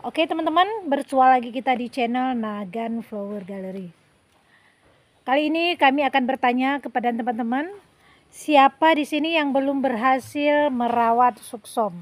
Oke teman-teman, bersua lagi kita di channel Nagan Flower Gallery. Kali ini kami akan bertanya kepada teman-teman, siapa di sini yang belum berhasil merawat suksom?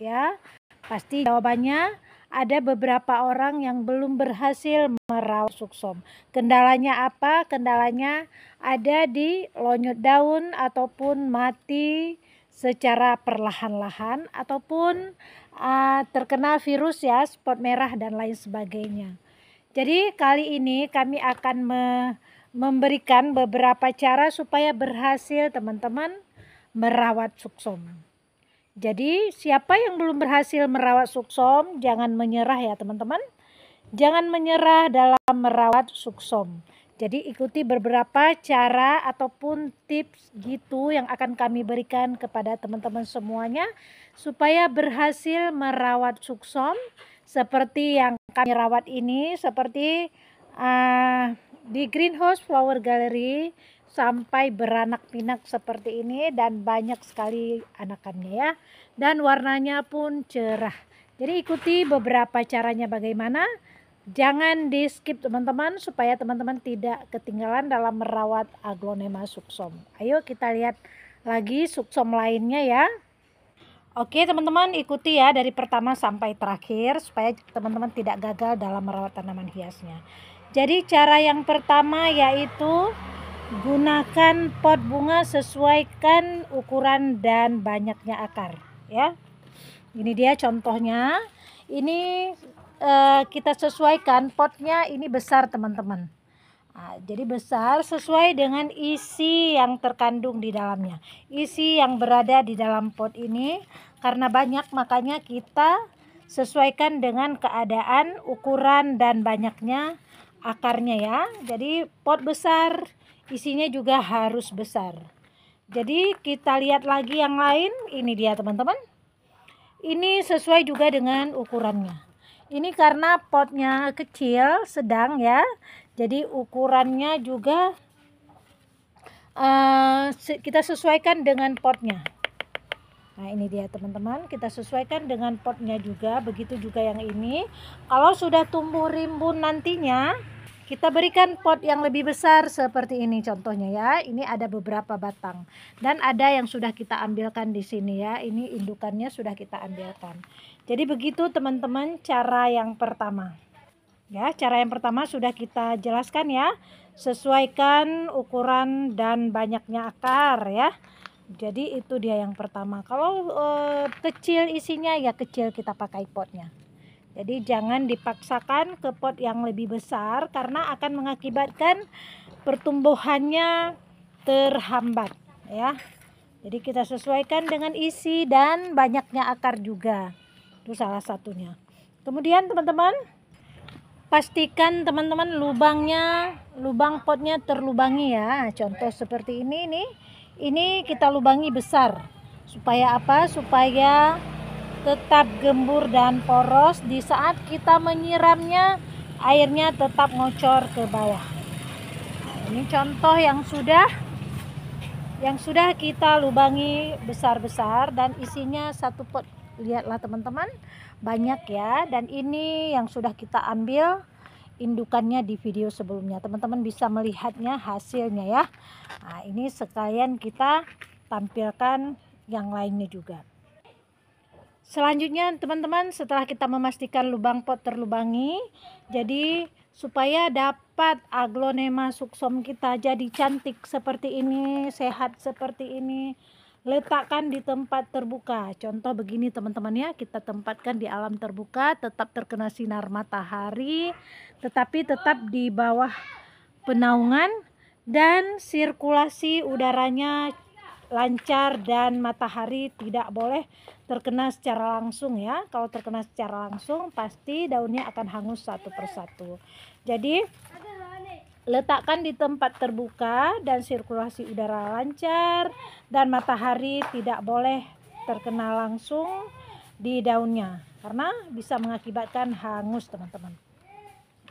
Ya, pasti jawabannya ada beberapa orang yang belum berhasil merawat suksom. Kendalanya apa? Kendalanya ada di lonyot daun ataupun mati secara perlahan-lahan ataupun uh, terkena virus ya, spot merah dan lain sebagainya. Jadi kali ini kami akan me memberikan beberapa cara supaya berhasil teman-teman merawat suksom. Jadi siapa yang belum berhasil merawat suksom jangan menyerah ya teman-teman. Jangan menyerah dalam merawat suksom. Jadi ikuti beberapa cara ataupun tips gitu yang akan kami berikan kepada teman-teman semuanya supaya berhasil merawat suksom seperti yang kami rawat ini seperti uh, di greenhouse flower gallery sampai beranak pinak seperti ini dan banyak sekali anakannya ya dan warnanya pun cerah. Jadi ikuti beberapa caranya bagaimana Jangan di skip teman-teman supaya teman-teman tidak ketinggalan dalam merawat aglonema suksom. Ayo kita lihat lagi suksom lainnya ya. Oke teman-teman ikuti ya dari pertama sampai terakhir supaya teman-teman tidak gagal dalam merawat tanaman hiasnya. Jadi cara yang pertama yaitu gunakan pot bunga sesuaikan ukuran dan banyaknya akar ya. Ini dia contohnya ini uh, kita sesuaikan potnya ini besar teman-teman Nah, jadi besar sesuai dengan isi yang terkandung di dalamnya. Isi yang berada di dalam pot ini karena banyak makanya kita sesuaikan dengan keadaan, ukuran dan banyaknya akarnya ya. Jadi pot besar, isinya juga harus besar. Jadi kita lihat lagi yang lain. Ini dia teman-teman ini sesuai juga dengan ukurannya ini karena potnya kecil sedang ya jadi ukurannya juga uh, kita sesuaikan dengan potnya Nah ini dia teman-teman kita sesuaikan dengan potnya juga begitu juga yang ini kalau sudah tumbuh rimbun nantinya kita berikan pot yang lebih besar seperti ini contohnya ya. Ini ada beberapa batang dan ada yang sudah kita ambilkan di sini ya. Ini indukannya sudah kita ambilkan. Jadi begitu teman-teman cara yang pertama. Ya, cara yang pertama sudah kita jelaskan ya. Sesuaikan ukuran dan banyaknya akar ya. Jadi itu dia yang pertama. Kalau eh, kecil isinya ya kecil kita pakai potnya. Jadi jangan dipaksakan ke pot yang lebih besar karena akan mengakibatkan pertumbuhannya terhambat ya. Jadi kita sesuaikan dengan isi dan banyaknya akar juga. Itu salah satunya. Kemudian teman-teman pastikan teman-teman lubangnya lubang potnya terlubangi ya. Contoh seperti ini nih. Ini kita lubangi besar. Supaya apa? Supaya tetap gembur dan poros di saat kita menyiramnya airnya tetap ngocor ke bawah nah, ini contoh yang sudah yang sudah kita lubangi besar-besar dan isinya satu pot lihatlah teman-teman banyak ya dan ini yang sudah kita ambil indukannya di video sebelumnya teman-teman bisa melihatnya hasilnya ya nah, ini sekalian kita tampilkan yang lainnya juga Selanjutnya teman-teman setelah kita memastikan lubang pot terlubangi jadi supaya dapat aglonema suksom kita jadi cantik seperti ini, sehat seperti ini letakkan di tempat terbuka. Contoh begini teman-teman ya, kita tempatkan di alam terbuka, tetap terkena sinar matahari, tetapi tetap di bawah penaungan dan sirkulasi udaranya lancar dan matahari tidak boleh terkena secara langsung ya. Kalau terkena secara langsung pasti daunnya akan hangus satu persatu. Jadi letakkan di tempat terbuka dan sirkulasi udara lancar dan matahari tidak boleh terkena langsung di daunnya karena bisa mengakibatkan hangus teman-teman.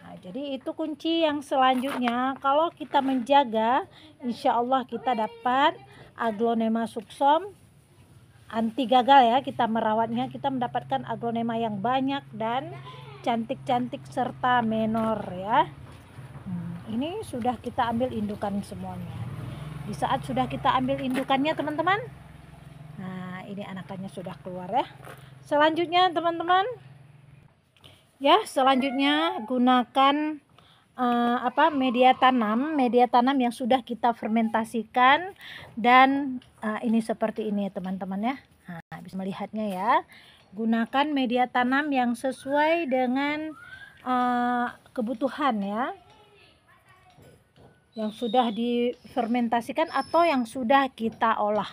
Nah, jadi itu kunci yang selanjutnya. Kalau kita menjaga, insya Allah kita dapat aglonema suksom anti gagal ya. Kita merawatnya, kita mendapatkan aglonema yang banyak dan cantik-cantik serta menor ya. Hmm, ini sudah kita ambil indukan semuanya. Di saat sudah kita ambil indukannya teman-teman. Nah, ini anakannya sudah keluar ya. Selanjutnya teman-teman ya selanjutnya gunakan uh, apa media tanam media tanam yang sudah kita fermentasikan dan uh, ini seperti ini teman-teman ya nah, bisa melihatnya ya gunakan media tanam yang sesuai dengan uh, kebutuhan ya yang sudah difermentasikan atau yang sudah kita olah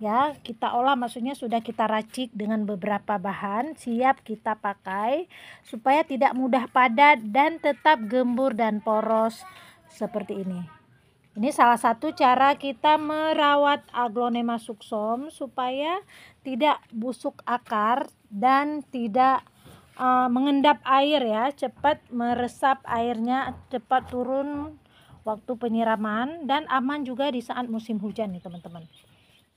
ya kita olah maksudnya sudah kita racik dengan beberapa bahan siap kita pakai supaya tidak mudah padat dan tetap gembur dan poros seperti ini ini salah satu cara kita merawat aglonema suksom supaya tidak busuk akar dan tidak uh, mengendap air ya cepat meresap airnya cepat turun waktu penyiraman dan aman juga di saat musim hujan nih teman-teman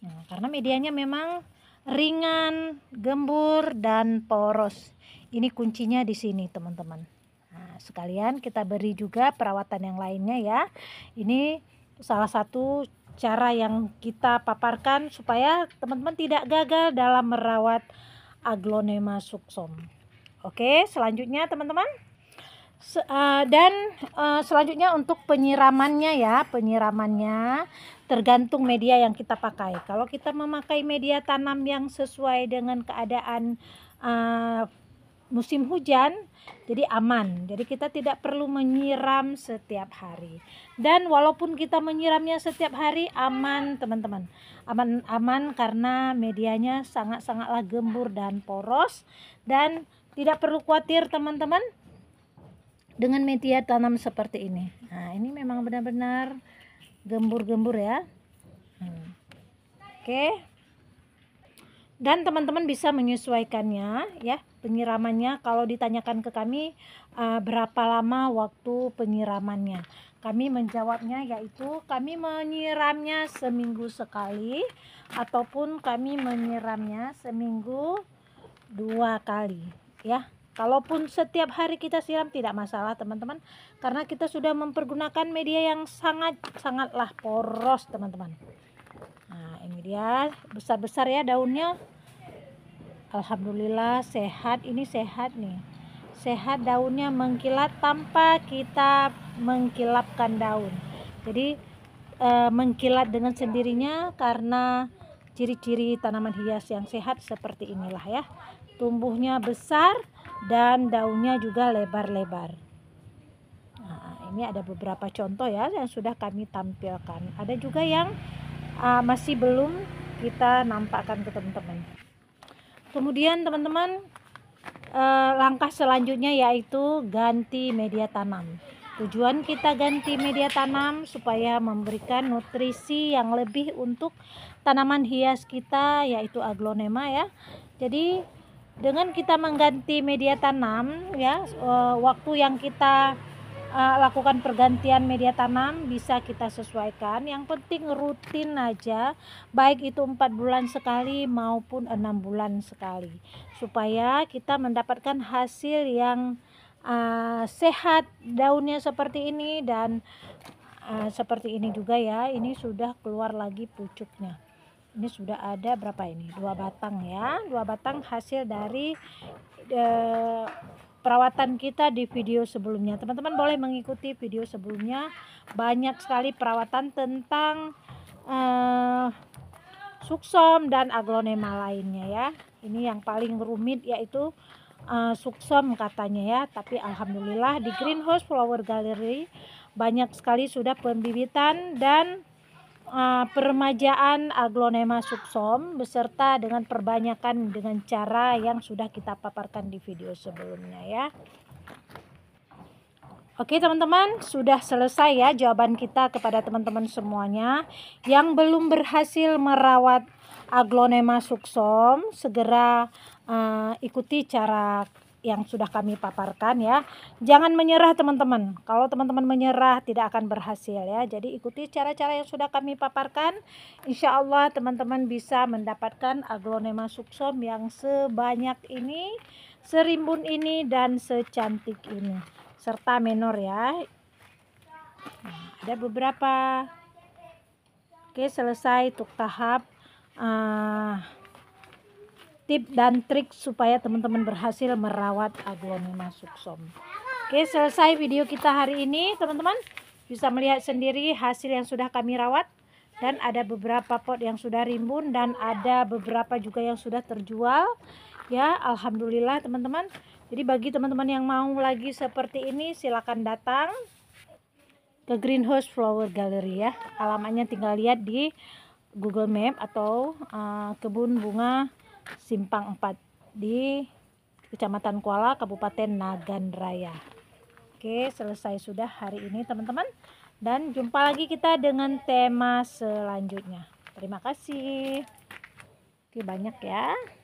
Nah, karena medianya memang ringan, gembur, dan poros. Ini kuncinya di sini, teman-teman. Nah, sekalian kita beri juga perawatan yang lainnya ya. Ini salah satu cara yang kita paparkan supaya teman-teman tidak gagal dalam merawat aglonema suksom. Oke, selanjutnya teman-teman. Se uh, dan uh, selanjutnya untuk penyiramannya ya, penyiramannya tergantung media yang kita pakai. Kalau kita memakai media tanam yang sesuai dengan keadaan uh, musim hujan, jadi aman. Jadi kita tidak perlu menyiram setiap hari. Dan walaupun kita menyiramnya setiap hari aman, teman-teman. Aman aman karena medianya sangat-sangatlah gembur dan poros dan tidak perlu khawatir, teman-teman dengan media tanam seperti ini nah ini memang benar-benar gembur-gembur ya hmm. oke dan teman-teman bisa menyesuaikannya ya penyiramannya kalau ditanyakan ke kami uh, berapa lama waktu penyiramannya kami menjawabnya yaitu kami menyiramnya seminggu sekali ataupun kami menyiramnya seminggu dua kali ya Kalaupun setiap hari kita siram tidak masalah teman-teman karena kita sudah mempergunakan media yang sangat sangatlah poros teman-teman. Nah, ini dia besar-besar ya daunnya. Alhamdulillah sehat, ini sehat nih. Sehat daunnya mengkilat tanpa kita mengkilapkan daun. Jadi e, eh, mengkilat dengan sendirinya karena ciri-ciri tanaman hias yang sehat seperti inilah ya tumbuhnya besar dan daunnya juga lebar-lebar. Nah, ini ada beberapa contoh ya yang sudah kami tampilkan. Ada juga yang uh, masih belum kita nampakkan ke teman-teman. Kemudian teman-teman uh, langkah selanjutnya yaitu ganti media tanam. Tujuan kita ganti media tanam supaya memberikan nutrisi yang lebih untuk tanaman hias kita yaitu aglonema ya. Jadi dengan kita mengganti media tanam ya eh, waktu yang kita uh, lakukan pergantian media tanam bisa kita sesuaikan yang penting rutin aja baik itu empat bulan sekali maupun enam bulan sekali supaya kita mendapatkan hasil yang uh, sehat daunnya seperti ini dan uh, seperti ini juga ya ini sudah keluar lagi pucuknya ini sudah ada berapa ini dua batang ya dua batang hasil dari e, perawatan kita di video sebelumnya teman-teman boleh mengikuti video sebelumnya banyak sekali perawatan tentang e, eh, suksom dan aglonema lainnya ya ini yang paling rumit yaitu e, eh, suksom katanya ya tapi alhamdulillah di greenhouse flower gallery banyak sekali sudah pembibitan dan uh, eh, peremajaan aglonema subsom beserta dengan perbanyakan dengan cara yang sudah kita paparkan di video sebelumnya ya. Oke teman-teman, sudah selesai ya jawaban kita kepada teman-teman semuanya. Yang belum berhasil merawat aglonema suksom segera uh, ikuti cara yang sudah kami paparkan ya. Jangan menyerah teman-teman. Kalau teman-teman menyerah tidak akan berhasil ya. Jadi ikuti cara-cara yang sudah kami paparkan. Insya Allah teman-teman bisa mendapatkan aglonema suksom yang sebanyak ini, serimbun ini dan secantik ini. Serta menor ya. ada beberapa. Oke selesai untuk tahap. Uh, tip dan trik supaya teman-teman berhasil merawat aglonema suksom. Oke, selesai video kita hari ini, teman-teman. Bisa melihat sendiri hasil yang sudah kami rawat dan ada beberapa pot yang sudah rimbun dan ada beberapa juga yang sudah terjual. Ya, alhamdulillah teman-teman. Jadi bagi teman-teman yang mau lagi seperti ini silakan datang ke Greenhouse Flower Gallery ya. Alamatnya tinggal lihat di Google Map atau uh, kebun bunga Simpang 4 di Kecamatan Kuala, Kabupaten Nagan Raya. Oke, selesai sudah hari ini teman-teman. Dan jumpa lagi kita dengan tema selanjutnya. Terima kasih. Oke, banyak ya.